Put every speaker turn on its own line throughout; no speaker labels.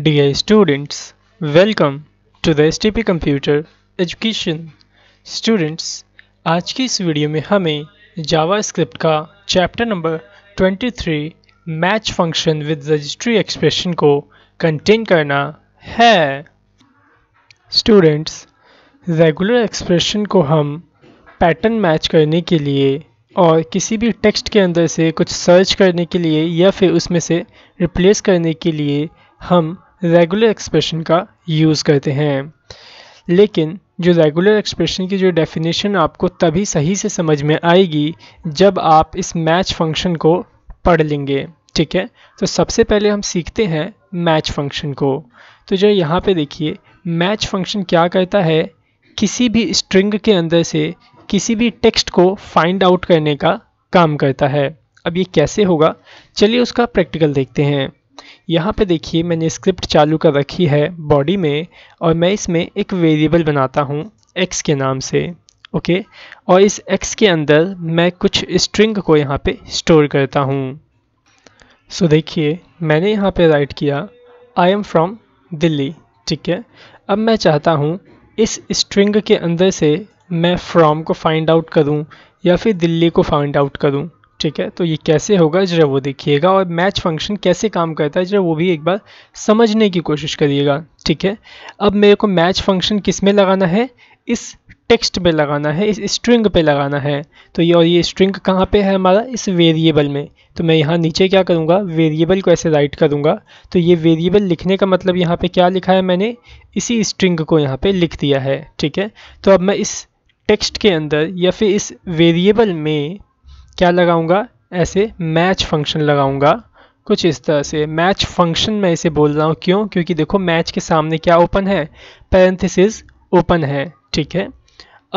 Dear students, welcome to the STP Computer Education. Students, आज की इस वीडियो में हमें जावास्क्रिप्ट का chapter number 23 match function with registry expression को कंटेन करना है स्टूडेंट्स रेगुलर एक्सप्रेशन को हम पैटर्न मैच करने के लिए और किसी भी टेक्स्ट के अंदर से कुछ सर्च करने के लिए या फिर उसमें से रिप्लेस करने के लिए हम रेगुलर एक्सप्रेशन का यूज़ करते हैं लेकिन जो रेगुलर एक्सप्रेशन की जो डेफिनेशन आपको तभी सही से समझ में आएगी जब आप इस मैच फंक्शन को पढ़ लेंगे ठीक है तो सबसे पहले हम सीखते हैं मैच फंक्शन को तो जो यहाँ पे देखिए मैच फंक्शन क्या करता है किसी भी स्ट्रिंग के अंदर से किसी भी टेक्स्ट को फाइंड आउट करने का काम करता है अब ये कैसे होगा चलिए उसका प्रैक्टिकल देखते हैं यहाँ पे देखिए मैंने स्क्रिप्ट चालू कर रखी है बॉडी में और मैं इसमें एक वेरिएबल बनाता हूँ एक्स के नाम से ओके और इस एक्स के अंदर मैं कुछ स्ट्रिंग को यहाँ पे स्टोर करता हूँ सो देखिए मैंने यहाँ पे राइट किया आई एम फ्रॉम दिल्ली ठीक है अब मैं चाहता हूँ इस स्ट्रिंग के अंदर से मैं फ्रॉम को फाइंड आउट करूँ या फिर दिल्ली को फाइंड आउट करूँ ठीक है तो ये कैसे होगा जरा वो देखिएगा और मैच फंक्शन कैसे काम करता है जरा वो भी एक बार समझने की कोशिश करिएगा ठीक है अब मेरे को मैच फंक्शन किस में लगाना है इस टेक्स्ट पे लगाना है इस स्ट्रिंग पे लगाना है तो ये और ये स्ट्रिंग कहाँ पे है हमारा इस वेरिएबल में तो मैं यहाँ नीचे क्या करूँगा वेरिएबल को ऐसे राइट करूँगा तो ये वेरिएबल लिखने का मतलब यहाँ पे क्या लिखा है मैंने इसी स्ट्रिंग को यहाँ पे लिख दिया है ठीक है तो अब मैं इस टेक्स्ट के अंदर या फिर इस वेरिएबल में क्या लगाऊंगा ऐसे मैच फंक्शन लगाऊंगा कुछ इस तरह से मैच फंक्शन मैं इसे बोल रहा हूँ क्यों क्योंकि देखो मैच के सामने क्या ओपन है पैरेंथिसिस ओपन है ठीक है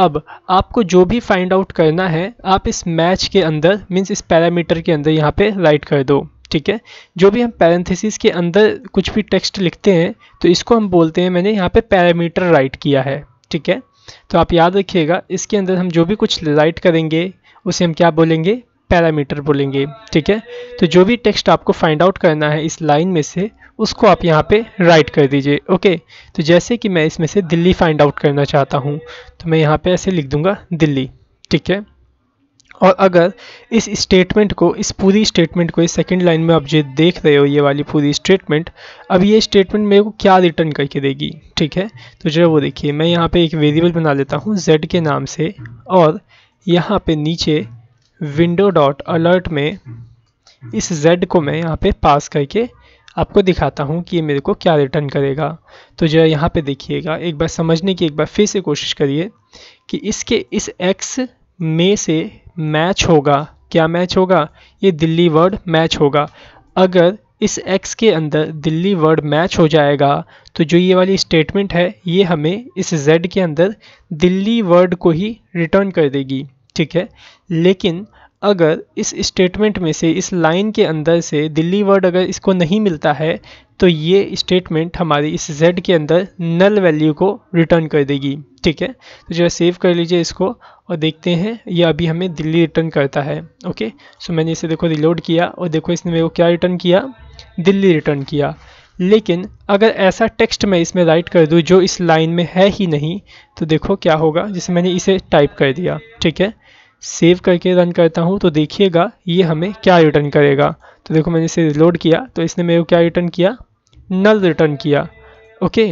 अब आपको जो भी फाइंड आउट करना है आप इस मैच के अंदर मीन्स इस पैरामीटर के अंदर यहाँ पे राइट कर दो ठीक है जो भी हम पैरेंथिसिस के अंदर कुछ भी टेक्स्ट लिखते हैं तो इसको हम बोलते हैं मैंने यहाँ पे पैरामीटर राइट किया है ठीक है तो आप याद रखिएगा इसके अंदर हम जो भी कुछ राइट करेंगे उसे हम क्या बोलेंगे पैरामीटर बोलेंगे ठीक है तो जो भी टेक्स्ट आपको फाइंड आउट करना है इस लाइन में से उसको आप यहाँ पे राइट कर दीजिए ओके तो जैसे कि मैं इसमें से दिल्ली फाइंड आउट करना चाहता हूँ तो मैं यहाँ पे ऐसे लिख दूँगा दिल्ली ठीक है और अगर इस स्टेटमेंट को इस पूरी स्टेटमेंट को इस सेकेंड लाइन में आप जो देख रहे हो ये वाली पूरी स्टेटमेंट अब ये स्टेटमेंट मेरे को क्या रिटर्न करके देगी ठीक है तो जो वो देखिए मैं यहाँ पर एक वेरिएबल बना लेता हूँ जेड के नाम से और यहाँ पे नीचे विंडो डॉट अलर्ट में इस z को मैं यहाँ पे पास करके आपको दिखाता हूँ कि ये मेरे को क्या रिटर्न करेगा तो जो यहाँ पे देखिएगा एक बार समझने की एक बार फिर से कोशिश करिए कि इसके इस x में से मैच होगा क्या मैच होगा ये दिल्ली वर्ड मैच होगा अगर इस x के अंदर दिल्ली वर्ड मैच हो जाएगा तो जो ये वाली स्टेटमेंट है ये हमें इस z के अंदर दिल्ली वर्ड को ही रिटर्न कर देगी ठीक है लेकिन अगर इस स्टेटमेंट में से इस लाइन के अंदर से दिल्ली वर्ड अगर इसको नहीं मिलता है तो ये स्टेटमेंट हमारी इस z के अंदर नल वैल्यू को रिटर्न कर देगी ठीक है तो जो है सेव कर लीजिए इसको और देखते हैं ये अभी हमें दिल्ली रिटर्न करता है ओके सो मैंने इसे देखो रिलोड किया और देखो इसने मेरे को क्या रिटर्न किया दिल्ली रिटर्न किया लेकिन अगर ऐसा टेक्स्ट मैं इसमें राइट कर दूँ जो इस लाइन में है ही नहीं तो देखो क्या होगा जैसे मैंने इसे टाइप कर दिया ठीक है सेव करके रन करता हूँ तो देखिएगा ये हमें क्या रिटर्न करेगा तो देखो मैंने इसे रिलोड किया तो इसने मेरे को क्या रिटर्न किया नल रिटर्न किया ओके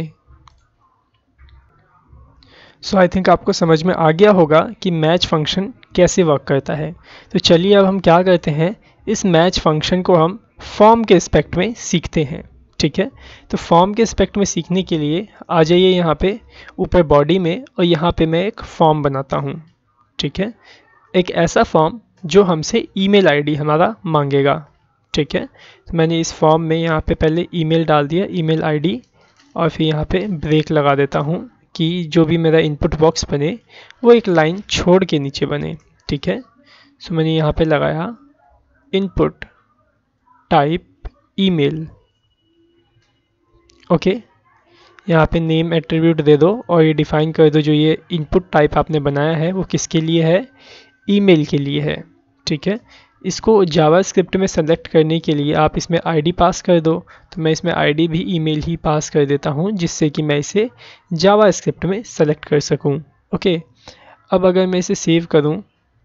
सो आई थिंक आपको समझ में आ गया होगा कि मैच फंक्शन कैसे वर्क करता है तो चलिए अब हम क्या करते हैं इस मैच फंक्शन को हम फॉर्म के रिस्पेक्ट में सीखते हैं ठीक है तो फॉर्म के रिस्पेक्ट में सीखने के लिए आ जाइए यहाँ पे ऊपर बॉडी में और यहाँ पे मैं एक फॉर्म बनाता हूँ ठीक है एक ऐसा फॉर्म जो हमसे ईमेल आईडी हमारा मांगेगा ठीक है तो मैंने इस फॉर्म में यहाँ पे पहले ईमेल डाल दिया ईमेल आईडी और फिर यहाँ पे ब्रेक लगा देता हूँ कि जो भी मेरा इनपुट बॉक्स बने वो एक लाइन छोड़ के नीचे बने ठीक है सो तो मैंने यहाँ पे लगाया इनपुट टाइप ईमेल ओके यहाँ पे नेम एट्रीब्यूट दे दो और ये डिफाइन कर दो जो ये इनपुट टाइप आपने बनाया है वो किसके लिए है ईमेल के लिए है ठीक है इसको जावास्क्रिप्ट में सेलेक्ट करने के लिए आप इसमें आईडी पास कर दो तो मैं इसमें आईडी भी ईमेल ही पास कर देता हूँ जिससे कि मैं इसे जावास्क्रिप्ट में सेलेक्ट कर सकूँ ओके अब अगर मैं इसे सेव करूँ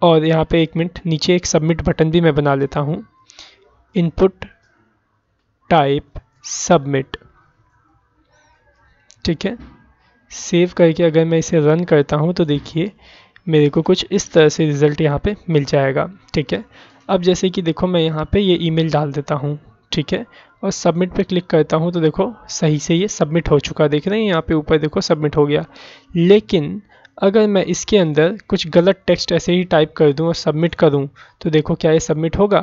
और यहाँ पे एक मिनट नीचे एक सबमिट बटन भी मैं बना लेता हूँ इनपुट टाइप सबमिट ठीक है सेव करके अगर मैं इसे रन करता हूँ तो देखिए मेरे को कुछ इस तरह से रिज़ल्ट यहाँ पे मिल जाएगा ठीक है अब जैसे कि देखो मैं यहाँ पे ये ईमेल डाल देता हूँ ठीक है और सबमिट पे क्लिक करता हूँ तो देखो सही से ये सबमिट हो चुका देख रहे हैं यहाँ पे ऊपर देखो सबमिट हो गया लेकिन अगर मैं इसके अंदर कुछ गलत टेक्स्ट ऐसे ही टाइप कर दूँ और सबमिट करूँ तो देखो क्या ये सबमिट होगा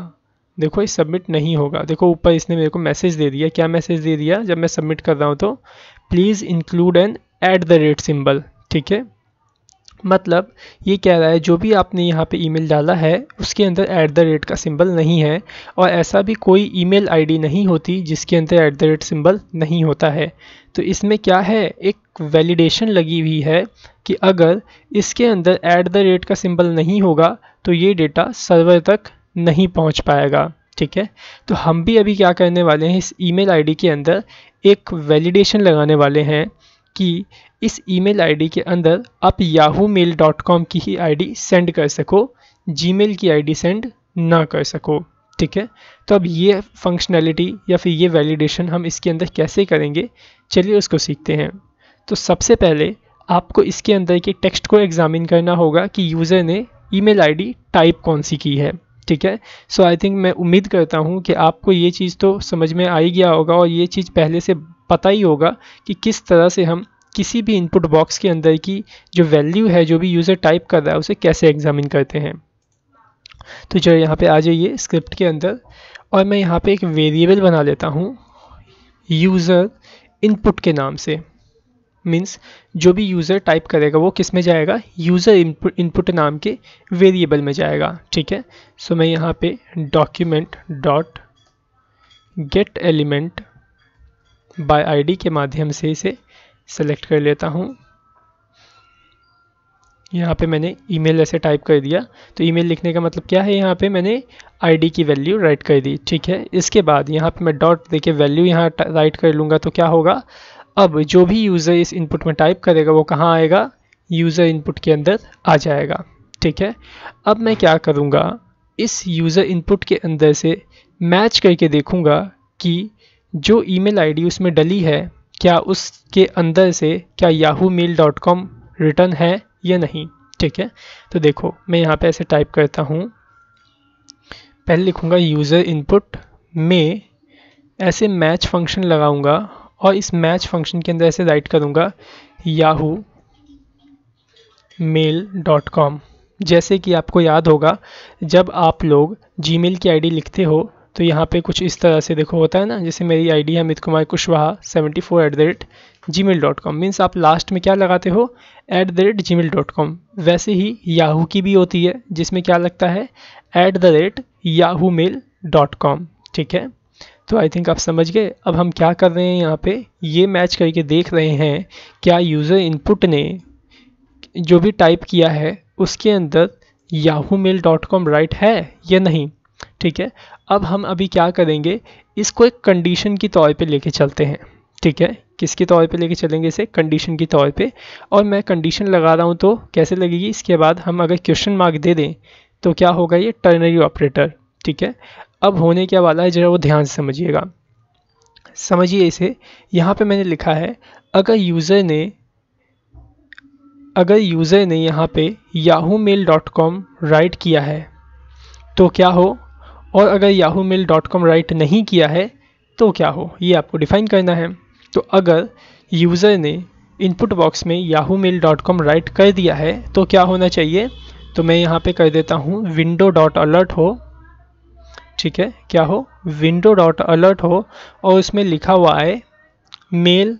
देखो ये सबमिट नहीं होगा देखो ऊपर इसने मेरे को मैसेज दे दिया क्या मैसेज दे दिया जब मैं सबमिट कर रहा हूँ तो please include an at the rate symbol ठीक है मतलब ये कह रहा है जो भी आपने यहाँ पे ईमेल डाला है उसके अंदर ऐट द रेट का सिंबल नहीं है और ऐसा भी कोई ईमेल आईडी नहीं होती जिसके अंदर ऐट द रेट सिंबल नहीं होता है तो इसमें क्या है एक वैलिडेशन लगी हुई है कि अगर इसके अंदर ऐट द रेट का सिंबल नहीं होगा तो ये डेटा सर्वर तक नहीं पहुँच पाएगा ठीक है तो हम भी अभी क्या करने वाले हैं इस ई मेल के अंदर एक वैलिडेशन लगाने वाले हैं कि इस ईमेल आईडी के अंदर आप याहू मेल डॉट कॉम की ही आईडी सेंड कर सको जीमेल की आईडी सेंड ना कर सको ठीक है तो अब ये फंक्शनैलिटी या फिर ये वैलिडेशन हम इसके अंदर कैसे करेंगे चलिए उसको सीखते हैं तो सबसे पहले आपको इसके अंदर के टेक्स्ट को एग्जामिन करना होगा कि यूज़र ने ईमेल आईडी टाइप कौन सी की है ठीक है सो आई थिंक मैं उम्मीद करता हूँ कि आपको ये चीज़ तो समझ में आ ही गया होगा और ये चीज़ पहले से पता ही होगा कि किस तरह से हम किसी भी इनपुट बॉक्स के अंदर की जो वैल्यू है जो भी यूज़र टाइप कर रहा है उसे कैसे एग्जामिन करते हैं तो जो यहाँ पे आ जाइए स्क्रिप्ट के अंदर और मैं यहाँ पे एक वेरिएबल बना लेता हूँ यूज़र इनपुट के नाम से मीन्स जो भी यूज़र टाइप करेगा वो किस में जाएगा यूज़र इनपुट इनपुट नाम के वेरिएबल में जाएगा ठीक है सो मैं यहाँ पे document dot get element by ID के माध्यम से इसे सेलेक्ट कर लेता हूँ यहाँ पे मैंने ईमेल ऐसे टाइप कर दिया तो ईमेल लिखने का मतलब क्या है यहाँ पे मैंने आईडी की वैल्यू राइट कर दी ठीक है इसके बाद यहाँ पे मैं डॉट देके वैल्यू यहाँ राइट कर लूँगा तो क्या होगा अब जो भी यूज़र इस इनपुट में टाइप करेगा वो कहाँ आएगा यूज़र इनपुट के अंदर आ जाएगा ठीक है अब मैं क्या करूँगा इस यूज़र इनपुट के अंदर से मैच करके देखूँगा कि जो ई मेल उसमें डली है क्या उसके अंदर से क्या Yahoo mail dot com return है या नहीं ठीक है तो देखो मैं यहाँ पे ऐसे टाइप करता हूँ पहले लिखूँगा यूज़र इनपुट में ऐसे मैच फंक्शन लगाऊँगा और इस मैच फंक्शन के अंदर ऐसे राइट करूँगा याहू मेल डॉट कॉम जैसे कि आपको याद होगा जब आप लोग मेल की आईडी लिखते हो तो यहाँ पे कुछ इस तरह से देखो होता है ना जैसे मेरी आईडी है Amit Kumar Kushwaha seventy four at the rate G mail dot com means आप लास्ट में क्या लगाते हो at the rate G mail dot com वैसे ही याहू की भी होती है जिसमें क्या लगता है at the rate Yahoo mail dot com ठीक है तो आई थिंक आप समझ गए अब हम क्या कर रहे हैं यहाँ पे ये मैच करके देख रहे हैं क्या यूज़र इनपुट ने जो भी टाइप किया है उसके अंदर Yahoo mail dot com right है या नहीं ठीक है अब हम अभी क्या करेंगे इसको एक कंडीशन की तौर पे लेके चलते हैं ठीक है किसके तौर पे लेके चलेंगे इसे कंडीशन के तौर पे और मैं कंडीशन लगा रहा हूँ तो कैसे लगेगी इसके बाद हम अगर क्वेश्चन मार्क दे दें तो क्या होगा ये टर्नरी ऑपरेटर ठीक है अब होने क्या वाला है जरा वो ध्यान से समझिएगा समझिए इसे यहाँ पर मैंने लिखा है अगर यूज़र ने अगर यूज़र ने यहाँ पे yahoomail.com राइट किया है तो क्या हो और अगर Yahoo mail dot com write नहीं किया है तो क्या हो ये आपको डिफाइन करना है तो अगर यूज़र ने इनपुट बॉक्स में Yahoo mail dot com write कर दिया है तो क्या होना चाहिए तो मैं यहाँ पे कर देता हूँ विंडो डॉट अलर्ट हो ठीक है क्या हो विंडो डॉट अलर्ट हो और उसमें लिखा हुआ है मेल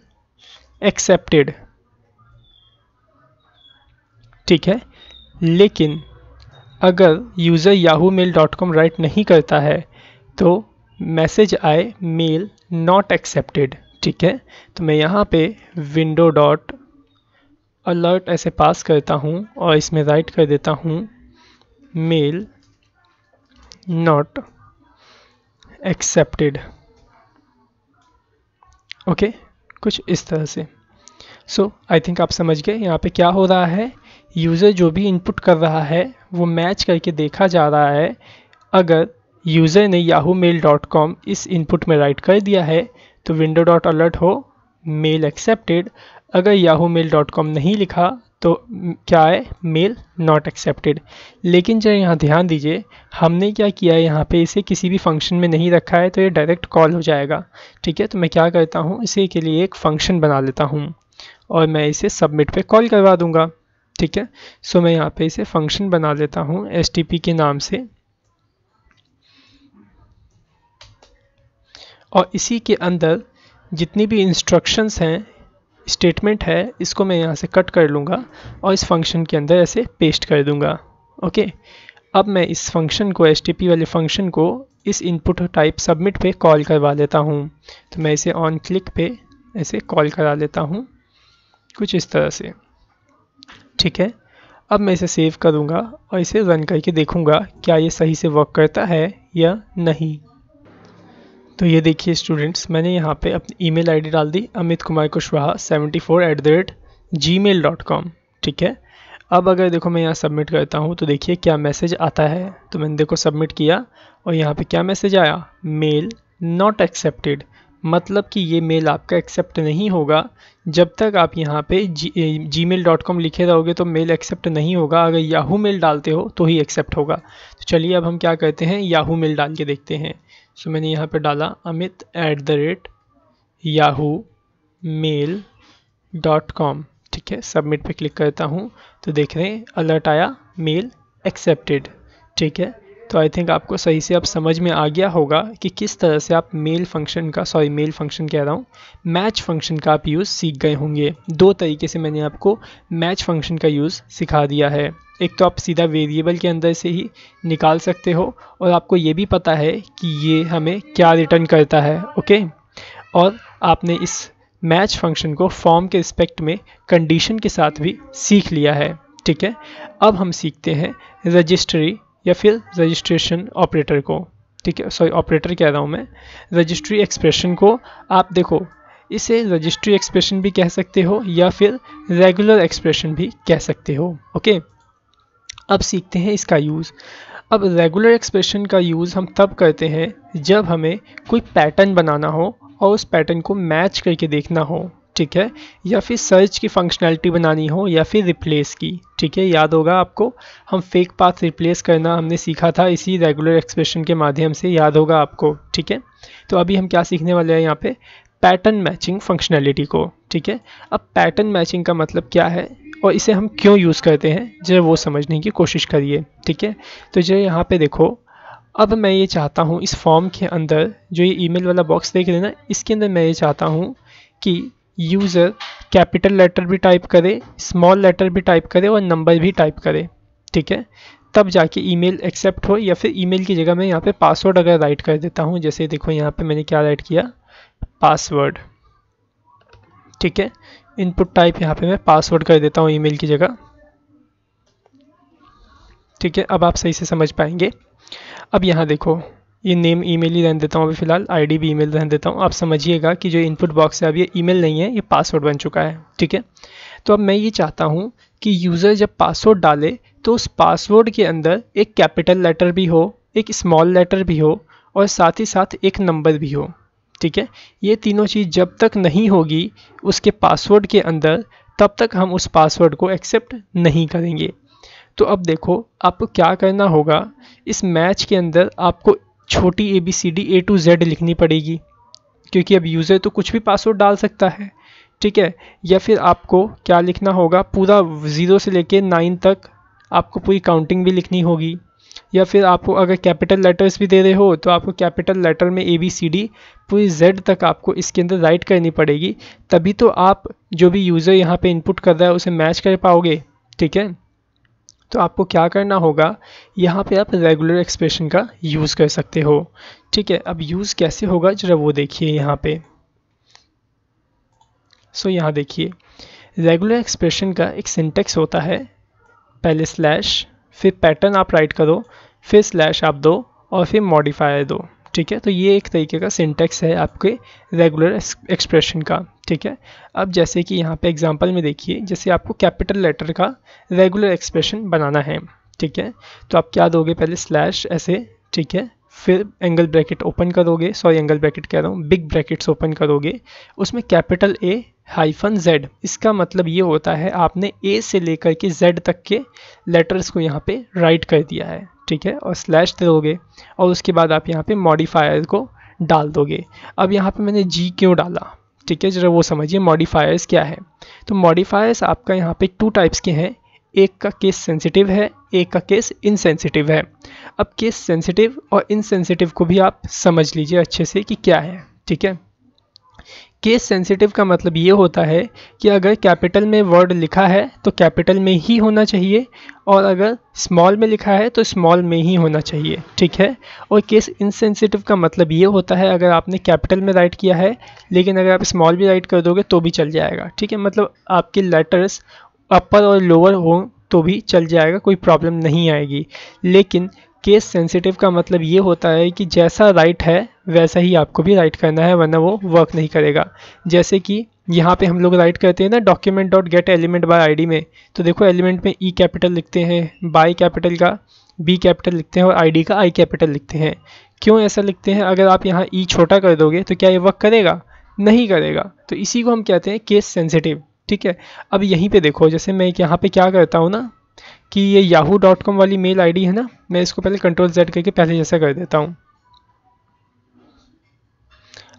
एक्सेप्टेड ठीक है लेकिन अगर user Yahoo mail dot com write नहीं करता है तो मैसेज आए मेल नॉट एक्सेप्टेड ठीक है तो मैं यहाँ पे विंडो डॉट अलर्ट ऐसे पास करता हूँ और इसमें राइट कर देता हूँ मेल नॉट एक्सेप्टेड ओके कुछ इस तरह से सो आई थिंक आप समझ गए यहाँ पे क्या हो रहा है यूज़र जो भी इनपुट कर रहा है वो मैच करके देखा जा रहा है अगर यूज़र ने याहू मेल डॉट कॉम इस इनपुट में राइट कर दिया है तो विंडो डॉट अलर्ट हो मेल एक्सेप्टेड अगर याहू मेल डॉट कॉम नहीं लिखा तो क्या है मेल नॉट एक्सेप्टेड लेकिन जब यहाँ ध्यान दीजिए हमने क्या किया है यहाँ पे इसे किसी भी फंक्शन में नहीं रखा है तो ये डायरेक्ट कॉल हो जाएगा ठीक है तो मैं क्या करता हूँ इसी के लिए एक फंक्शन बना लेता हूँ और मैं इसे सबमिट पे कॉल करवा दूँगा ठीक है सो मैं यहाँ पे इसे फंक्शन बना देता हूँ एस के नाम से और इसी के अंदर जितनी भी इंस्ट्रक्शंस हैं स्टेटमेंट है इसको मैं यहाँ से कट कर लूँगा और इस फंक्शन के अंदर ऐसे पेस्ट कर दूँगा ओके अब मैं इस फंक्शन को एस वाले फंक्शन को इस इनपुट टाइप सबमिट पे कॉल करवा लेता हूँ तो मैं इसे ऑन क्लिक पे ऐसे कॉल करा लेता हूँ कुछ इस तरह से ठीक है अब मैं इसे सेव करूँगा और इसे रन करके देखूँगा क्या ये सही से वर्क करता है या नहीं तो ये देखिए स्टूडेंट्स मैंने यहाँ पे अपनी ईमेल आईडी डाल दी Amit Kumar Kushwaha seventy four at the rate G mail dot com ठीक है अब अगर देखो मैं यहाँ सबमिट करता हूँ तो देखिए क्या मैसेज आता है तो मैंने देखो सबमिट किया और यहाँ पे क्या मैसेज आया मेल नॉट एक्सेप्टेड मतलब कि ये मेल आपका एक्सेप्ट नहीं होगा जब तक आप यहाँ पे G G mail dot com लिखे रहोगे तो मेल एक्सेप्ट नहीं होगा अगर याहू मेल डालते हो तो ही एक्सेप्ट होगा तो चलिए अब हम क्या करते हैं याहू मेल डाल के देखते हैं सो मैंने यहाँ पे डाला Amit at the rate Yahoo mail dot com ठीक है सबमिट पे क्लिक करता हूँ तो देख रहे हैं अलर्ट आया मेल एक्सेप्टेड ठीक है तो आई थिंक आपको सही से अब समझ में आ गया होगा कि किस तरह से आप मेल फंक्शन का सॉरी मेल फंक्शन कह रहा हूँ मैच फंक्शन का आप यूज़ सीख गए होंगे दो तरीके से मैंने आपको मैच फंक्शन का यूज़ सिखा दिया है एक तो आप सीधा वेरिएबल के अंदर से ही निकाल सकते हो और आपको ये भी पता है कि ये हमें क्या रिटर्न करता है ओके और आपने इस मैच फंक्शन को फॉर्म के रिस्पेक्ट में कंडीशन के साथ भी सीख लिया है ठीक है अब हम सीखते हैं रजिस्ट्री या फिर रजिस्ट्रेशन ऑपरेटर को ठीक है सॉरी ऑपरेटर कह रहा हूँ मैं रजिस्ट्री एक्सप्रेशन को आप देखो इसे रजिस्ट्री एक्सप्रेशन भी कह सकते हो या फिर रेगुलर एक्सप्रेशन भी कह सकते हो ओके अब सीखते हैं इसका यूज़ अब रेगुलर एक्सप्रेशन का यूज़ हम तब करते हैं जब हमें कोई पैटर्न बनाना हो और उस पैटर्न को मैच करके देखना हो ठीक है या फिर सर्च की फंक्शनैलिटी बनानी हो या फिर रिप्लेस की ठीक है याद होगा आपको हम फेक पाथ रिप्लेस करना हमने सीखा था इसी रेगुलर एक्सप्रेशन के माध्यम से याद होगा आपको ठीक है तो अभी हम क्या सीखने वाले हैं यहाँ पे पैटर्न मैचिंग फंक्शनैलिटी को ठीक है अब पैटर्न मैचिंग का मतलब क्या है और इसे हम क्यों यूज़ करते हैं जरा वो समझने की कोशिश करिए ठीक है तो जो यहाँ पर देखो अब मैं ये चाहता हूँ इस फॉर्म के अंदर जो ये ईमेल वाला बॉक्स देख रहे ना इसके अंदर मैं ये चाहता हूँ कि यूज़र कैपिटल लेटर भी टाइप करे स्मॉल लेटर भी टाइप करे और नंबर भी टाइप करे ठीक है तब जाके ईमेल एक्सेप्ट हो या फिर ईमेल की जगह मैं यहाँ पे पासवर्ड अगर राइट कर देता हूँ जैसे देखो यहाँ पे मैंने क्या राइट किया पासवर्ड ठीक है इनपुट टाइप यहाँ पे मैं पासवर्ड कर देता हूँ ईमेल की जगह ठीक है अब आप सही से समझ पाएंगे अब यहाँ देखो ये नेम ईमेल ही रहने देता हूँ अभी फिलहाल आईडी भी ईमेल रहने देता हूँ आप समझिएगा कि जो इनपुट बॉक्स है अब ये ईमेल नहीं है ये पासवर्ड बन चुका है ठीक है तो अब मैं ये चाहता हूँ कि यूज़र जब पासवर्ड डाले तो उस पासवर्ड के अंदर एक कैपिटल लेटर भी हो एक स्मॉल लेटर भी हो और साथ ही साथ एक नंबर भी हो ठीक है ये तीनों चीज़ जब तक नहीं होगी उसके पासवर्ड के अंदर तब तक हम उस पासवर्ड को एक्सेप्ट नहीं करेंगे तो अब देखो आपको क्या करना होगा इस मैच के अंदर आपको छोटी A B C D A to Z लिखनी पड़ेगी क्योंकि अब यूज़र तो कुछ भी पासवर्ड डाल सकता है ठीक है या फिर आपको क्या लिखना होगा पूरा ज़ीरो से लेके नाइन तक आपको पूरी काउंटिंग भी लिखनी होगी या फिर आपको अगर कैपिटल लेटर्स भी दे रहे हो तो आपको कैपिटल लेटर में ए बी सी डी पूरी जेड तक आपको इसके अंदर राइट करनी पड़ेगी तभी तो आप जो भी यूज़र यहाँ पे इनपुट कर रहा है उसे मैच कर पाओगे ठीक है तो आपको क्या करना होगा यहाँ पे आप रेगुलर एक्सप्रेशन का यूज़ कर सकते हो ठीक है अब यूज़ कैसे होगा जरा वो देखिए यहाँ पे सो यहाँ देखिए रेगुलर एक्सप्रेशन का एक सिंटेक्स होता है पहले स्लैश फिर पैटर्न आप राइट करो फिर स्लैश आप दो और फिर मॉडिफायर दो ठीक है तो ये एक तरीके का सिंटेक्स है आपके रेगुलर एक्सप्रेशन का ठीक है अब जैसे कि यहाँ पे एग्जांपल में देखिए जैसे आपको कैपिटल लेटर का रेगुलर एक्सप्रेशन बनाना है ठीक है तो आप क्या दोगे पहले स्लैश ऐसे ठीक है फिर एंगल ब्रैकेट ओपन करोगे सॉरी एंगल ब्रैकेट कह रहा हूँ बिग ब्रैकेट्स ओपन करोगे उसमें कैपिटल ए हाइफन जेड इसका मतलब ये होता है आपने ए से लेकर के जेड तक के लेटर्स को यहाँ पे राइट कर दिया है ठीक है और स्लैश दोगे और उसके बाद आप यहाँ पे मॉडिफायर को डाल दोगे अब यहाँ पे मैंने जी क्यों डाला ठीक है जरा वो समझिए मॉडिफायर्स क्या है तो मॉडिफायर्स आपका यहाँ पे टू टाइप्स के हैं एक का केस सेंसिटिव है एक का केस इनसेंसिटिव है अब केस सेंसिटिव और इनसेंसिटिव को भी आप समझ लीजिए अच्छे से कि क्या है ठीक है केस सेंसिटिव का मतलब ये होता है कि अगर कैपिटल में वर्ड लिखा है तो कैपिटल में ही होना चाहिए और अगर स्मॉल में लिखा है तो स्मॉल में ही होना चाहिए ठीक है और केस इनसेंसिटिव का मतलब ये होता है अगर आपने कैपिटल में राइट किया है लेकिन अगर आप स्मॉल भी राइट कर दोगे तो भी चल जाएगा ठीक है मतलब आपके लेटर्स अपर और लोअर हों तो भी चल जाएगा कोई प्रॉब्लम नहीं आएगी लेकिन केस सेंसिटिव का मतलब ये होता है कि जैसा राइट है वैसा ही आपको भी राइट करना है वरना वो वर्क नहीं करेगा जैसे कि यहाँ पे हम लोग राइट करते हैं ना document dot get element by ID में तो देखो एलिमेंट में ई e कैपिटल लिखते हैं बाय कैपिटल का बी कैपिटल लिखते हैं और आईडी का आई कैपिटल लिखते हैं क्यों ऐसा लिखते हैं अगर आप यहाँ ई e छोटा कर दोगे तो क्या ये वर्क करेगा नहीं करेगा तो इसी को हम कहते हैं केस सेंसिटिव ठीक है अब यहीं पे देखो जैसे मैं यहाँ पे क्या करता हूँ ना कि ये याहू डॉट कॉम वाली मेल आईडी है ना मैं इसको पहले कंट्रोल जेड करके पहले जैसा कर देता हूँ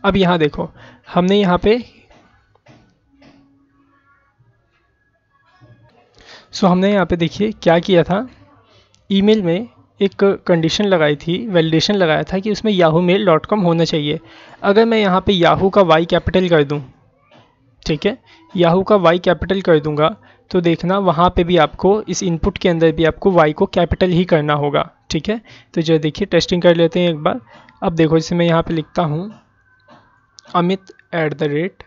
अब यहाँ देखो हमने यहाँ पे सो so, हमने यहाँ पे देखिए क्या किया था ईमेल में एक कंडीशन लगाई थी वैलिडेशन लगाया था कि उसमें याहू मेल डॉट कॉम होना चाहिए अगर मैं यहाँ पे याहू का वाई कैपिटल कर दूँ ठीक है याहू का वाई कैपिटल कर दूँगा तो देखना वहाँ पे भी आपको इस इनपुट के अंदर भी आपको वाई को कैपिटल ही करना होगा ठीक है तो जो देखिए टेस्टिंग कर लेते हैं एक बार अब देखो जैसे मैं यहाँ पे लिखता हूँ Amit at the rate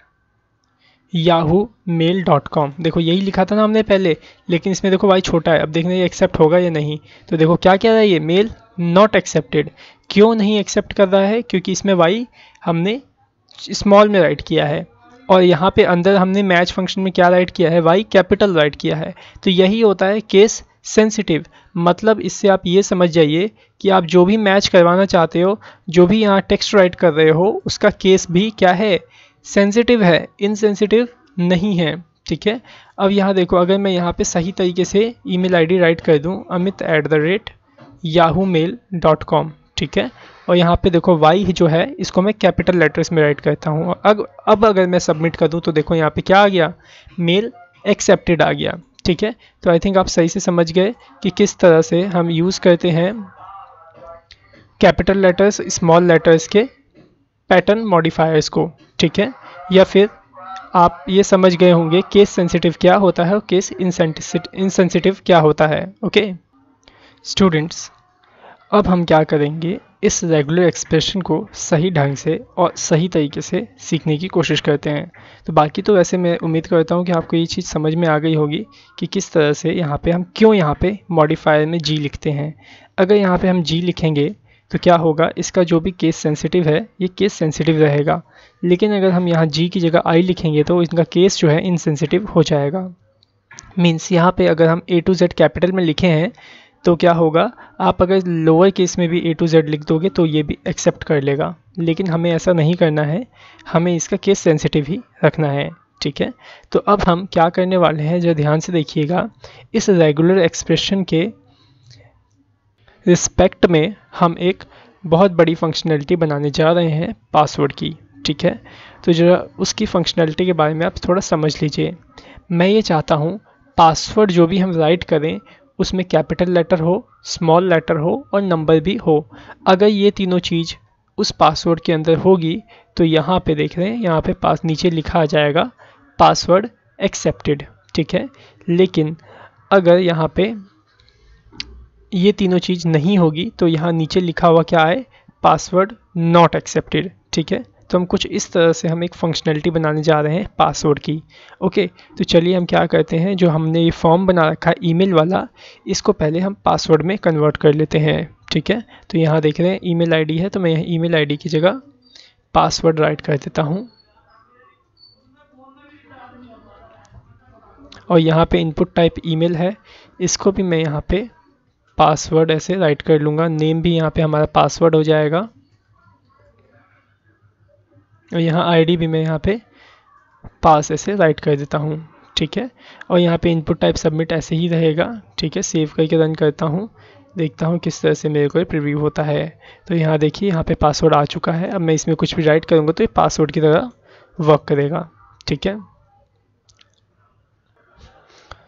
Yahoo mail dot com देखो यही लिखा था ना हमने पहले लेकिन इसमें देखो वाई छोटा है अब देखना ये एक्सेप्ट होगा या नहीं तो देखो क्या कह रहा है ये मेल नॉट एक्सेप्टेड क्यों नहीं एक्सेप्ट कर रहा है क्योंकि इसमें वाई हमने स्मॉल में राइट किया है और यहाँ पे अंदर हमने मैच फंक्शन में क्या राइट किया है वाई कैपिटल राइट किया है तो यही होता है केस सेंसिटिव मतलब इससे आप ये समझ जाइए कि आप जो भी मैच करवाना चाहते हो जो भी यहाँ टेक्स्ट राइट कर रहे हो उसका केस भी क्या है सेंसिटिव है इनसेंसिटिव नहीं है ठीक है अब यहाँ देखो अगर मैं यहाँ पे सही तरीके से ईमेल आईडी राइट कर दूँ Amit at the rate Yahoo mail dot com ठीक है और यहाँ पे देखो y जो है इसको मैं कैपिटल लेटर्स में राइट करता हूँ अब अब अगर मैं सबमिट कर दूँ तो देखो यहाँ पे क्या आ गया मेल एक्सेप्टेड आ गया ठीक है तो आई थिंक आप सही से समझ गए कि किस तरह से हम यूज़ करते हैं कैपिटल लेटर्स स्मॉल लेटर्स के पैटर्न मॉडिफायर्स को ठीक है या फिर आप ये समझ गए होंगे केस सेंसिटिव क्या होता है और केस इनसेंसिटिव क्या होता है ओके स्टूडेंट्स अब हम क्या करेंगे इस रेगुलर एक्सप्रेशन को सही ढंग से और सही तरीके से सीखने की कोशिश करते हैं तो बाकी तो वैसे मैं उम्मीद करता हूँ कि आपको ये चीज़ समझ में आ गई होगी कि किस तरह से यहाँ पे हम क्यों यहाँ पे मॉडिफायर में जी लिखते हैं अगर यहाँ पे हम जी लिखेंगे तो क्या होगा इसका जो भी केस सेंसिटिव है ये केस सेंसिटिव रहेगा लेकिन अगर हम यहाँ जी की जगह आई लिखेंगे तो इनका केस जो है इनसेंसिटिव हो जाएगा मीन्स यहाँ पे अगर हम ए टू जेड कैपिटल में लिखे हैं तो क्या होगा आप अगर लोअर केस में भी ए टू जेड लिख दोगे तो ये भी एक्सेप्ट कर लेगा लेकिन हमें ऐसा नहीं करना है हमें इसका केस सेंसिटिव ही रखना है ठीक है तो अब हम क्या करने वाले हैं जो ध्यान से देखिएगा इस रेगुलर एक्सप्रेशन के रिस्पेक्ट में हम एक बहुत बड़ी फंक्शनैलिटी बनाने जा रहे हैं पासवर्ड की ठीक है तो जरा उसकी फंक्शनैलिटी के बारे में आप थोड़ा समझ लीजिए मैं ये चाहता हूँ पासवर्ड जो भी हम राइट करें उसमें कैपिटल लेटर हो स्मॉल लेटर हो और नंबर भी हो अगर ये तीनों चीज़ उस पासवर्ड के अंदर होगी तो यहाँ पे देख रहे हैं यहाँ पे पास नीचे लिखा आ जाएगा पासवर्ड एक्सेप्टेड ठीक है लेकिन अगर यहाँ पे ये तीनों चीज़ नहीं होगी तो यहाँ नीचे लिखा हुआ क्या है पासवर्ड नॉट एक्सेप्टेड ठीक है तो हम कुछ इस तरह से हम एक फंक्शनलिटी बनाने जा रहे हैं पासवर्ड की ओके तो चलिए हम क्या करते हैं जो हमने ये फॉर्म बना रखा है ई वाला इसको पहले हम पासवर्ड में कन्वर्ट कर लेते हैं ठीक है तो यहाँ देख रहे हैं ई मेल है तो मैं यहाँ ई मेल की जगह पासवर्ड राइट कर देता हूँ और यहाँ पे इनपुट टाइप ईमेल है इसको भी मैं यहाँ पे पासवर्ड ऐसे राइट कर लूँगा नेम भी यहाँ पे हमारा पासवर्ड हो जाएगा और यहाँ आईडी भी मैं यहाँ पे पास ऐसे राइट कर देता हूँ ठीक है और यहाँ पे इनपुट टाइप सबमिट ऐसे ही रहेगा ठीक है सेव करके रन करता हूँ देखता हूँ किस तरह से मेरे को प्रिव्यू होता है तो यहाँ देखिए यहाँ पे पासवर्ड आ चुका है अब मैं इसमें कुछ भी राइट करूँगा तो ये पासवर्ड की तरह वर्क करेगा ठीक है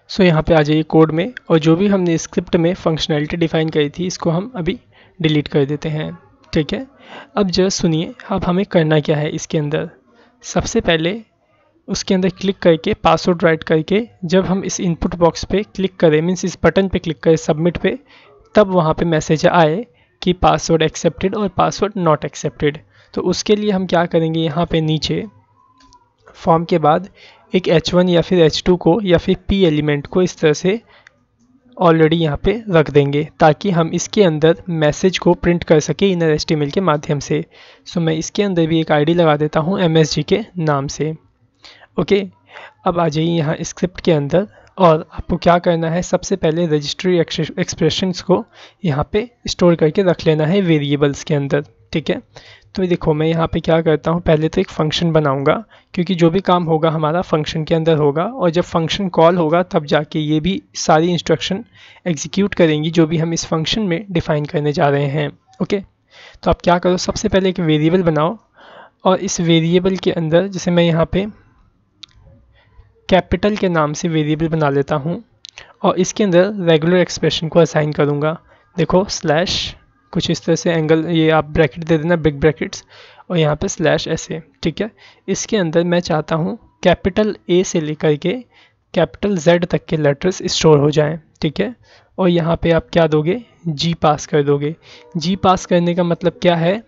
सो so, यहाँ पे आ जाइए कोड में और जो भी हमने स्क्रिप्ट में फंक्शनैलिटी डिफाइन करी थी इसको हम अभी डिलीट कर देते हैं ठीक है अब जो सुनिए अब हमें करना क्या है इसके अंदर सबसे पहले उसके अंदर क्लिक करके पासवर्ड राइट करके जब हम इस इनपुट बॉक्स पे क्लिक करें मीन्स इस बटन पे क्लिक करें सबमिट पे तब वहाँ पे मैसेज आए कि पासवर्ड एक्सेप्टेड और पासवर्ड नॉट एक्सेप्टेड तो उसके लिए हम क्या करेंगे यहाँ पे नीचे फॉर्म के बाद एक H1 या फिर H2 को या फिर P एलिमेंट को इस तरह से ऑलरेडी यहाँ पे रख देंगे ताकि हम इसके अंदर मैसेज को प्रिंट कर सके इनर एस के माध्यम से सो मैं इसके अंदर भी एक आईडी लगा देता हूँ एम के नाम से ओके अब आ जाइए यहाँ स्क्रिप्ट के अंदर और आपको क्या करना है सबसे पहले रजिस्ट्री एक्सप्रेशंस को यहाँ पे स्टोर करके रख लेना है वेरिएबल्स के अंदर ठीक है तो देखो मैं यहाँ पे क्या करता हूँ पहले तो एक फ़ंक्शन बनाऊँगा क्योंकि जो भी काम होगा हमारा फ़ंक्शन के अंदर होगा और जब फंक्शन कॉल होगा तब जाके ये भी सारी इंस्ट्रक्शन एग्जीक्यूट करेंगी जो भी हम इस फंक्शन में डिफ़ाइन करने जा रहे हैं ओके तो आप क्या करो सबसे पहले एक वेरिएबल बनाओ और इस वेरिएबल के अंदर जैसे मैं यहाँ पर कैपिटल के नाम से वेरिएबल बना लेता हूँ और इसके अंदर रेगुलर एक्सप्रेशन को असाइन करूँगा देखो स्लैश कुछ इस तरह से एंगल ये आप ब्रैकेट दे देना बिग ब्रैकेट्स और यहाँ पे स्लैश ऐसे ठीक है इसके अंदर मैं चाहता हूँ कैपिटल ए से लेकर के कैपिटल जेड तक के लेटर्स स्टोर हो जाएं ठीक है और यहाँ पे आप क्या दोगे जी पास कर दोगे जी पास करने का मतलब क्या है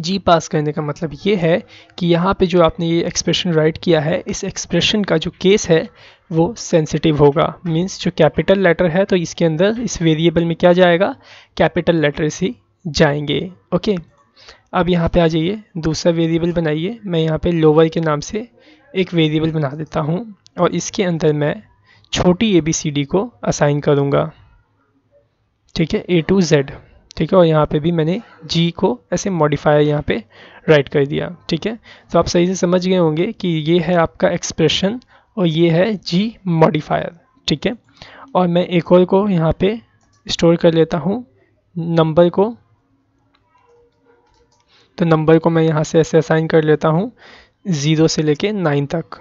जी पास करने का मतलब ये है कि यहाँ पे जो आपने ये एक्सप्रेशन राइट किया है इस एक्सप्रेशन का जो केस है वो सेंसिटिव होगा मीन्स जो कैपिटल लेटर है तो इसके अंदर इस वेरिएबल में क्या जाएगा कैपिटल लेटर्स ही जाएंगे ओके अब यहाँ पे आ जाइए दूसरा वेरिएबल बनाइए मैं यहाँ पे लोअर के नाम से एक वेरिएबल बना देता हूँ और इसके अंदर मैं छोटी ए बी सी डी को असाइन करूँगा ठीक है ए टू जेड ठीक है और यहाँ पे भी मैंने जी को ऐसे मॉडिफायर यहाँ पे राइट कर दिया ठीक है तो आप सही से समझ गए होंगे कि ये है आपका एक्सप्रेशन और ये है जी मॉडिफायर ठीक है और मैं एक और को यहाँ पे स्टोर कर लेता हूँ नंबर को तो नंबर को मैं यहाँ से ऐसे असाइन कर लेता हूँ ज़ीरो से लेके नाइन तक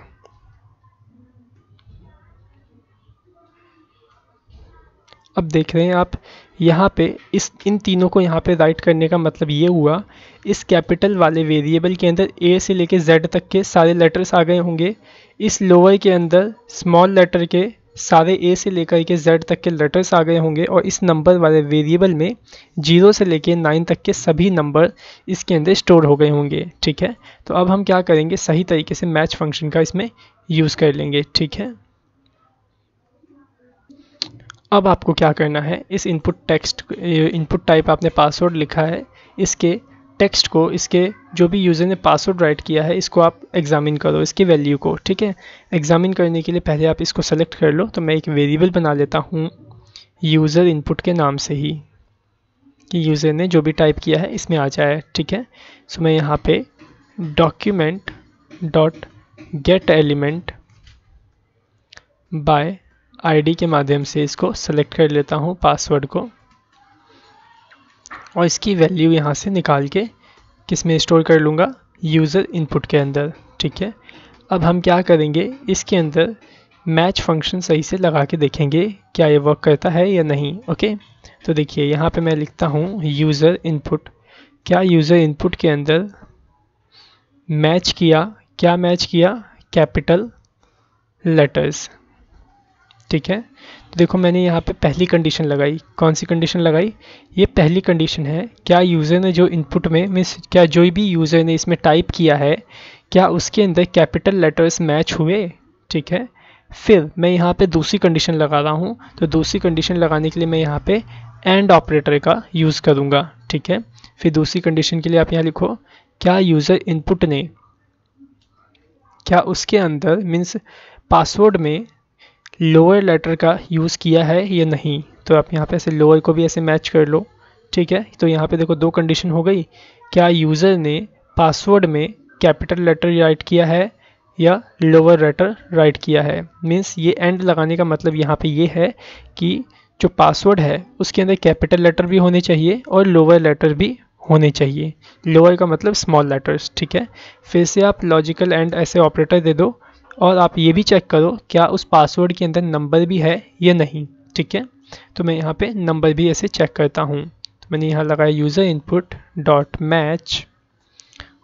अब देख रहे हैं आप यहाँ पे इस इन तीनों को यहाँ पे राइट करने का मतलब ये हुआ इस कैपिटल वाले वेरिएबल के अंदर ए से लेके जेड तक के सारे लेटर्स आ गए होंगे इस लोअर के अंदर स्मॉल लेटर के सारे ए से लेकर के जेड तक के लेटर्स आ गए होंगे और इस नंबर वाले वेरिएबल में जीरो से लेकर नाइन तक के सभी नंबर इसके अंदर स्टोर हो गए होंगे ठीक है तो अब हम क्या करेंगे सही तरीके से मैच फंक्शन का इसमें यूज़ कर लेंगे ठीक है अब आपको क्या करना है इस इनपुट टेक्स्ट इनपुट टाइप आपने पासवर्ड लिखा है इसके टेक्स्ट को इसके जो भी यूज़र ने पासवर्ड राइट किया है इसको आप एग्ज़ामिन करो इसकी वैल्यू को ठीक है एग्ज़ामिन करने के लिए पहले आप इसको सेलेक्ट कर लो तो मैं एक वेरिएबल बना लेता हूँ यूज़र इनपुट के नाम से ही कि यूज़र ने जो भी टाइप किया है इसमें आ जाए ठीक है सो मैं यहाँ पे document dot get element by D के माध्यम से इसको सेलेक्ट कर लेता हूँ पासवर्ड को और इसकी वैल्यू यहाँ से निकाल के किस में स्टोर कर लूँगा यूज़र इनपुट के अंदर ठीक है अब हम क्या करेंगे इसके अंदर मैच फंक्शन सही से लगा के देखेंगे क्या ये वर्क करता है या नहीं ओके तो देखिए यहाँ पे मैं लिखता हूँ यूज़र इनपुट क्या यूज़र इनपुट के अंदर मैच किया क्या मैच किया कैपिटल लेटर्स ठीक है देखो मैंने यहाँ पे पहली कंडीशन लगाई कौन सी कंडीशन लगाई ये पहली कंडीशन है क्या यूज़र ने जो इनपुट में मीन्स क्या जो भी यूज़र ने इसमें टाइप किया है क्या उसके अंदर कैपिटल लेटर्स मैच हुए ठीक है फिर मैं यहाँ पे दूसरी कंडीशन लगा रहा हूँ तो दूसरी कंडीशन लगाने के लिए मैं यहाँ पे एंड ऑपरेटर का यूज़ करूँगा ठीक है फिर दूसरी कंडीशन के लिए आप यहाँ लिखो क्या यूज़र इनपुट ने क्या उसके अंदर मीन्स पासवर्ड में लोअर लेटर का यूज़ किया है या नहीं तो आप यहाँ पे ऐसे लोअर को भी ऐसे मैच कर लो ठीक है तो यहाँ पे देखो दो कंडीशन हो गई क्या यूज़र ने पासवर्ड में कैपिटल लेटर राइट किया है या लोअर लेटर राइट किया है मीन्स ये एंड लगाने का मतलब यहाँ पे ये है कि जो पासवर्ड है उसके अंदर कैपिटल लेटर भी होने चाहिए और लोअर लेटर भी होने चाहिए लोअर का मतलब स्मॉल लेटर्स ठीक है फिर से आप लॉजिकल एंड ऐसे ऑपरेटर दे दो और आप ये भी चेक करो क्या उस पासवर्ड के अंदर नंबर भी है या नहीं ठीक है तो मैं यहाँ पे नंबर भी ऐसे चेक करता हूँ तो मैंने यहाँ लगाया यूज़र इनपुट डॉट मैच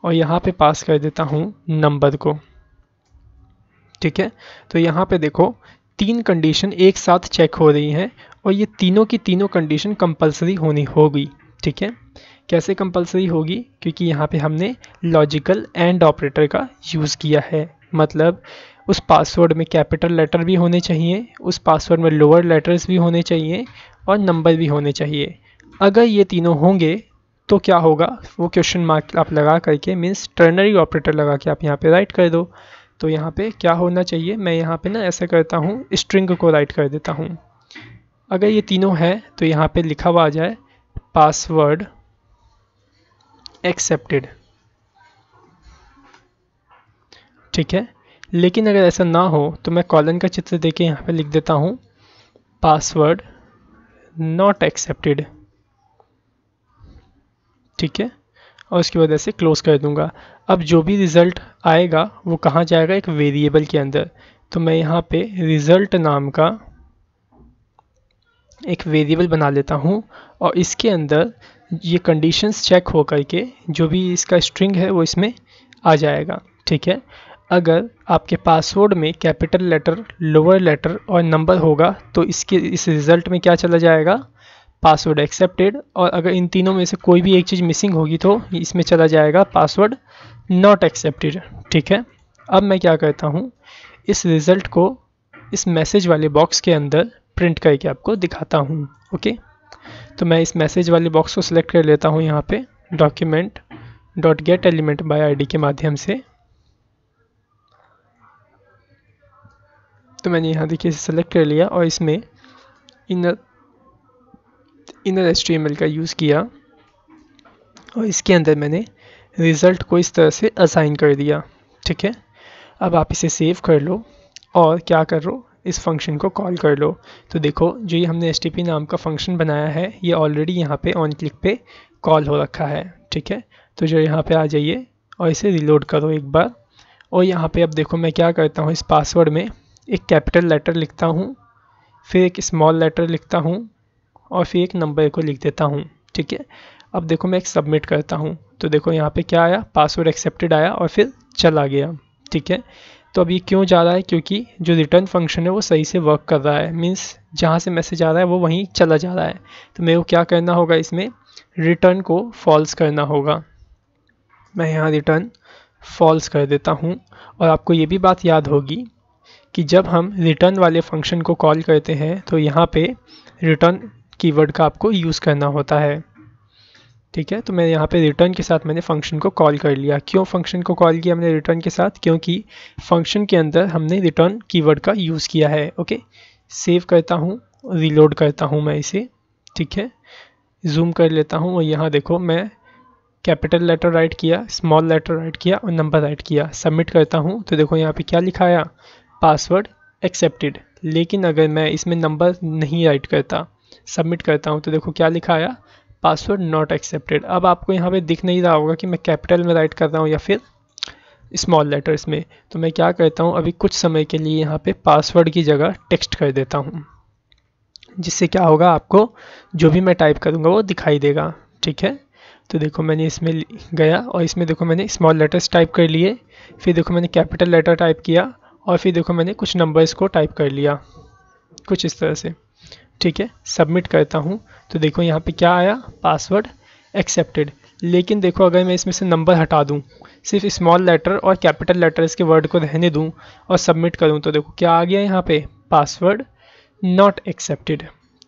और यहाँ पे पास कर देता हूँ नंबर को ठीक है तो यहाँ पे देखो तीन कंडीशन एक साथ चेक हो रही हैं और ये तीनों की तीनों कंडीशन कंपलसरी होनी होगी ठीक है कैसे कंपलसरी होगी क्योंकि यहाँ पे हमने लॉजिकल एंड ऑपरेटर का यूज़ किया है मतलब उस पासवर्ड में कैपिटल लेटर भी होने चाहिए उस पासवर्ड में लोअर लेटर्स भी होने चाहिए और नंबर भी होने चाहिए अगर ये तीनों होंगे तो क्या होगा वो क्वेश्चन मार्क आप लगा करके मीन्स टर्नरी ऑपरेटर लगा के आप यहाँ पे राइट कर दो तो यहाँ पे क्या होना चाहिए मैं यहाँ पे ना ऐसा करता हूँ स्ट्रिंग को राइट कर देता हूँ अगर ये तीनों है तो यहाँ पे लिखा हुआ आ जाए पासवर्ड एक्सेप्टेड ठीक है लेकिन अगर ऐसा ना हो तो मैं कॉलन का चित्र देके यहाँ पर लिख देता हूँ पासवर्ड नॉट एक्सेप्टेड ठीक है और उसके बाद ऐसे क्लोज कर दूंगा अब जो भी रिज़ल्ट आएगा वो कहाँ जाएगा एक वेरिएबल के अंदर तो मैं यहाँ पे रिज़ल्ट नाम का एक वेरिएबल बना लेता हूँ और इसके अंदर ये कंडीशंस चेक हो करके जो भी इसका स्ट्रिंग है वो इसमें आ जाएगा ठीक है अगर आपके पासवर्ड में कैपिटल लेटर लोअर लेटर और नंबर होगा तो इसके इस रिज़ल्ट में क्या चला जाएगा पासवर्ड एक्सेप्टेड और अगर इन तीनों में से कोई भी एक चीज़ मिसिंग होगी तो इसमें चला जाएगा पासवर्ड नॉट एक्सेप्टेड ठीक है अब मैं क्या करता हूँ इस रिज़ल्ट को इस मैसेज वाले बॉक्स के अंदर प्रिंट करके आपको दिखाता हूँ ओके तो मैं इस मैसेज वाले बॉक्स को सिलेक्ट कर लेता हूँ यहाँ पे document dot get element by I के माध्यम से तो मैंने यहाँ देखिए इसे सेलेक्ट कर लिया और इसमें इनर इनर एल का यूज़ किया और इसके अंदर मैंने रिज़ल्ट को इस तरह से असाइन कर दिया ठीक है अब आप इसे सेव कर लो और क्या कर लो इस फंक्शन को कॉल कर लो तो देखो जो ये हमने एस नाम का फंक्शन बनाया है ये ऑलरेडी यहाँ पे ऑन क्लिक पे कॉल हो रखा है ठीक है तो जो यहाँ पे आ जाइए और इसे रिलोड करो एक बार और यहाँ पे अब देखो मैं क्या करता हूँ इस पासवर्ड में एक कैपिटल लेटर लिखता हूँ फिर एक स्मॉल लेटर लिखता हूँ और फिर एक नंबर को लिख देता हूँ ठीक है अब देखो मैं एक सबमिट करता हूँ तो देखो यहाँ पे क्या आया पासवर्ड एक्सेप्टेड आया और फिर चला गया ठीक है तो अब ये क्यों जा रहा है क्योंकि जो रिटर्न फंक्शन है वो सही से वर्क कर रहा है मीन्स जहाँ से मैसेज आ रहा है वो वहीं चला जा रहा है तो मेरे को क्या करना होगा इसमें रिटर्न को फॉल्स करना होगा मैं यहाँ रिटर्न फॉल्स कर देता हूँ और आपको ये भी बात याद होगी कि जब हम रिटर्न वाले फंक्शन को कॉल करते हैं तो यहाँ पे रिटर्न कीवर्ड का आपको यूज़ करना होता है ठीक है तो मैं यहाँ पे रिटर्न के साथ मैंने फंक्शन को कॉल कर लिया क्यों फंक्शन को कॉल किया हमने रिटर्न के साथ क्योंकि फंक्शन के अंदर हमने रिटर्न कीवर्ड का यूज़ किया है ओके सेव करता हूँ रीलोड करता हूँ मैं इसे ठीक है जूम कर लेता हूँ और यहाँ देखो मैं कैपिटल लेटर राइट किया स्मॉल लेटर राइट किया और नंबर राइट किया सबमिट करता हूँ तो देखो यहाँ पे क्या लिखाया पासवर्ड एक्सेप्टेड लेकिन अगर मैं इसमें नंबर नहीं राइट करता सबमिट करता हूँ तो देखो क्या लिखा आया पासवर्ड नॉट एक्सेप्टेड अब आपको यहाँ पे दिख नहीं रहा होगा कि मैं कैपिटल में राइट कर रहा हूँ या फिर स्मॉल लेटर्स में तो मैं क्या करता हूँ अभी कुछ समय के लिए यहाँ पे पासवर्ड की जगह टेक्स्ट कर देता हूँ जिससे क्या होगा आपको जो भी मैं टाइप करूँगा वो दिखाई देगा ठीक है तो देखो मैंने इसमें गया और इसमें देखो मैंने स्मॉल लेटर्स टाइप कर लिए फिर देखो मैंने कैपिटल लेटर टाइप किया और फिर देखो मैंने कुछ नंबर्स को टाइप कर लिया कुछ इस तरह से ठीक है सबमिट करता हूँ तो देखो यहाँ पे क्या आया पासवर्ड एक्सेप्टेड लेकिन देखो अगर मैं इसमें से नंबर हटा दूँ सिर्फ स्मॉल लेटर और कैपिटल लेटर इसके वर्ड को रहने दूँ और सबमिट करूँ तो देखो क्या आ गया यहाँ पे पासवर्ड नॉट एक्सेप्टेड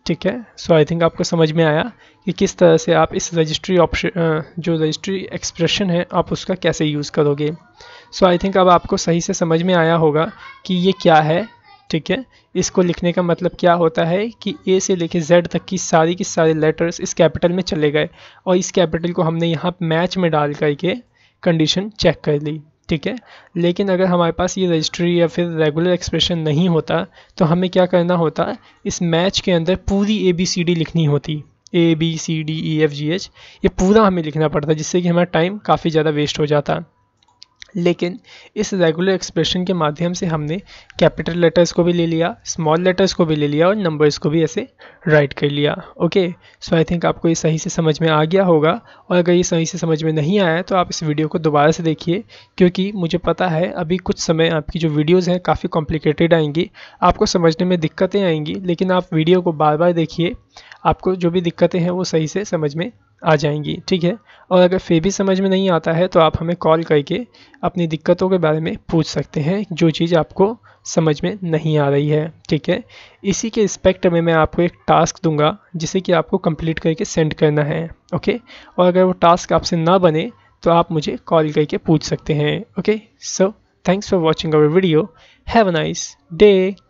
ठीक है सो आई थिंक आपको समझ में आया कि किस तरह से आप इस रजिस्ट्री ऑप्शन जो रजिस्ट्री एक्सप्रेशन है आप उसका कैसे यूज़ करोगे सो आई थिंक अब आपको सही से समझ में आया होगा कि ये क्या है ठीक है इसको लिखने का मतलब क्या होता है कि ए से लेके जेड तक की सारी की सारे लेटर्स इस कैपिटल में चले गए और इस कैपिटल को हमने यहाँ मैच में डाल करके कंडीशन चेक कर ली ठीक है लेकिन अगर हमारे पास ये रजिस्ट्री या फिर रेगुलर एक्सप्रेशन नहीं होता तो हमें क्या करना होता इस मैच के अंदर पूरी ए बी सी डी लिखनी होती A B C D E F G H ये पूरा हमें लिखना पड़ता जिससे कि हमारा टाइम काफ़ी ज़्यादा वेस्ट हो जाता लेकिन इस रेगुलर एक्सप्रेशन के माध्यम से हमने कैपिटल लेटर्स को भी ले लिया स्मॉल लेटर्स को भी ले लिया और नंबर्स को भी ऐसे राइट कर लिया ओके सो आई थिंक आपको ये सही से समझ में आ गया होगा और अगर ये सही से समझ में नहीं आया तो आप इस वीडियो को दोबारा से देखिए क्योंकि मुझे पता है अभी कुछ समय आपकी जो वीडियोज़ हैं काफ़ी कॉम्प्लिकेटेड आएंगी आपको समझने में दिक्कतें आएंगी लेकिन आप वीडियो को बार बार देखिए आपको जो भी दिक्कतें हैं वो सही से समझ में आ जाएंगी ठीक है और अगर फिर भी समझ में नहीं आता है तो आप हमें कॉल करके अपनी दिक्कतों के बारे में पूछ सकते हैं जो चीज़ आपको समझ में नहीं आ रही है ठीक है इसी के रिस्पेक्ट में मैं आपको एक टास्क दूंगा जिसे कि आपको कंप्लीट करके सेंड करना है ओके और अगर वो टास्क आपसे ना बने तो आप मुझे कॉल करके पूछ सकते हैं okay so thanks for watching our video have a nice day